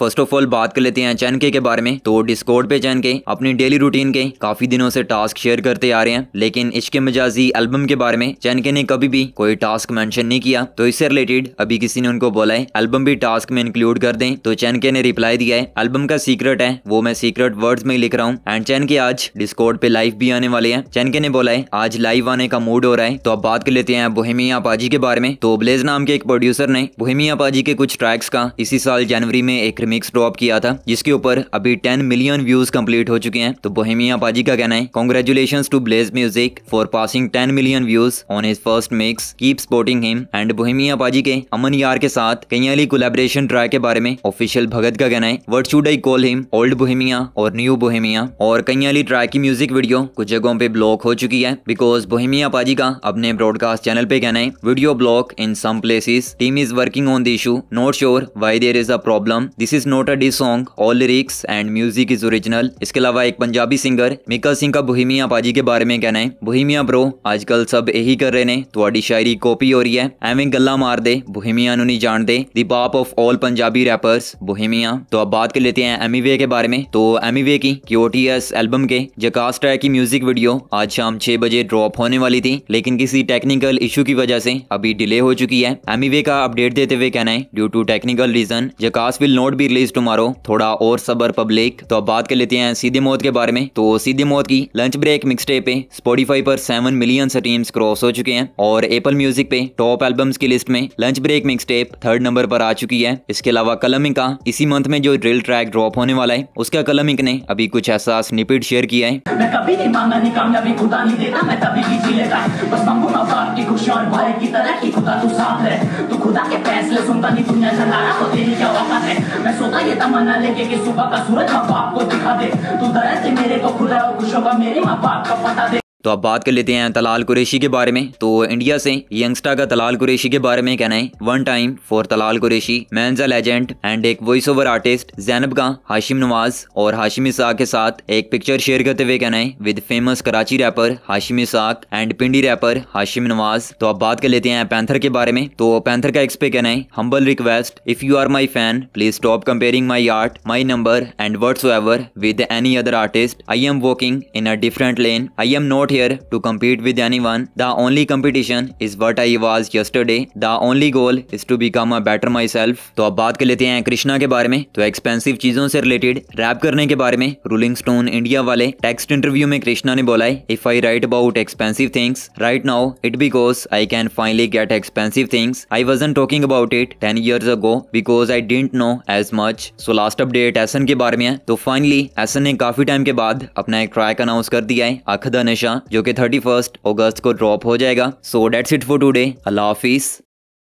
First of all बात कर लेते हैं चैन के, बारे में तो डिस्कॉर्ड पे चैन के अपनी डेली रूटीन के काफी दिनों से टास्क शेयर करते आ रहे हैं लेकिन इसके मजाजी एल्बम के बारे में चैन के ने कभी भी कोई टास्क मेंशन नहीं किया तो इससे रिलेटेड अभी किसी ने उनको बोला है एल्बम भी टास्क में इंक्लूड कर दें तो चैन के ने रिप्लाई दिया है एल्बम का सीक्रेट है वो मैं सीक्रेट वर्ड में लिख रहा हूँ एंड चैन के आज डिस्कॉर्ड पे लाइव भी आने वाले हैं चैन के ने बोला है आज लाइव आने का मूड हो रहा है तो अब बात कर लेते हैं बोहेमिया पाजी के बारे में तो ब्लेज नाम के एक प्रोड्यूसर ने बोहेमिया पाजी के कुछ ट्रैक्स का इसी साल जनवरी में एक रिमिक्स ड्रॉप किया था जिसके ऊपर अभी टेन मिलियन व्यूज कंप्लीट हो चुके हैं तो बोहेमिया पाजी का कहना है congratulation to Blaze music for passing ten million views on his first mix keep supporting him and Bohemia पाजी के अमन यार के साथ कैयाली कोलेबरेशन ट्राई के बारे में ऑफिशियल भगत का कहना है what should I call him old Bohemia और न्यू बोहेमिया और कैयाली ट्राई की म्यूजिक वीडियो कुछ जगहों पे ब्लॉक हो चुकी है बिकॉज बोहेमिया पाजी का अपने ब्रॉडकास्ट चैनल पे कहना है video block in some places team is working on the issue not sure why there is a problem this is not a D song all lyrics and music is original इसके अलावा एक Punjabi singer Mika Singh का Bohemia पाजी के बारे में कहना है बोहिमिया ब्रो आजकल सब यही कर रहे ने थोड़ी शायरी कॉपी हो रही है एवं गल्ला मार दे बोहिमिया नहीं जान दे दी ਬਾਪ of all Punjabi rappers Bohemia तो अब बात कर लेते हैं एमीवे के बारे में तो एमीवे की क्योटीएस एल्बम के जकास्ट ट्रैक की म्यूजिक वीडियो आज शाम छह बजे ड्रॉप होने वाली थी लेकिन किसी टेक्निकल इशू की वजह से अभी डिले हो चुकी है एमीवे का अपडेट देते हुए कहना है ड्यू टू टेक्निकल रीजन जकास्ट विल नॉट बी भी रिलीज टुमारो थोड़ा और सबर पब्लिक तो अब बात कर लेते हैं सीधी मौत के बारे में तो सीधी मौत की लंच ब्रेक मिक्स पे स्पॉटीफाई पर सेवन मिलियन स्ट्रीम्स क्रॉस हो चुके हैं और एपल म्यूजिक पे टॉप एल्बम्स की लिस्ट में lunch break mix tape third number पर आ चुकी है इसके अलावा कलमिंग का इसी मंथ में जो ड्रिल ट्रैक ड्रॉप होने वाला है उसका कलमिंग ने अभी कुछ ऐसा स्निपिट शेयर किया है मैं कभी नहीं मांगा नहीं कामयाबी खुदा नहीं देता मैं कभी भी जी लेता बस मांगू ना बाप की खुशी और भाई की तरह की खुदा तू साथ रहे तू खुदा के फैसले सुनता नहीं दुनिया चला रहा तो तेरी क्या औकात है सोता ये तमन्ना लेके कि सुबह का सूरज हम बाप को दिखा दे तू दरअसल से मेरे को खुदा और खुश होगा मेरे माँ बाप का पता दे तो अब बात कर लेते हैं तलाल कुरेशी के बारे में तो इंडिया से यंगस्टा का तलाल कुरेशी के बारे में कहना है one time for Talal Qureshi मैं लेजेंड एंड एक वॉइस ओवर आर्टिस्ट जैनब का हाशिम नवाज और हाशिम इसाक के साथ एक पिक्चर शेयर करते हुए कहना है with famous Karachi rapper Hashim Isaac and Pindi rapper Hashim Nawaz तो अब बात कर लेते हैं पैंथर के बारे में तो पैंथर का एक्सपे कहना है humble request if you are my fan please stop comparing my art my number and words ever with any other artist I am working in a different lane I am not here to compete with anyone. The only competition is what I was yesterday. The only goal is to become a better myself. तो अब बात कर लेते हैं कृष्णा के बारे में तो एक्सपेंसिव चीजों से रिलेटेड रैप करने के बारे में रूलिंग स्टोन इंडिया वाले टेक्स्ट इंटरव्यू में कृष्णा ने बोला है if I write about expensive things right now it because I can finally get expensive things I was talking about it ten years ago because I didn't know as much so last update एसन के बारे में है तो finally एसन ने काफी time के बाद अपना एक ट्रैक अनाउंस कर दिया है अखदा नशा जो कि थर्टी फर्स्ट अगस्त को ड्रॉप हो जाएगा so that's it for today अल्लाह हाफिज़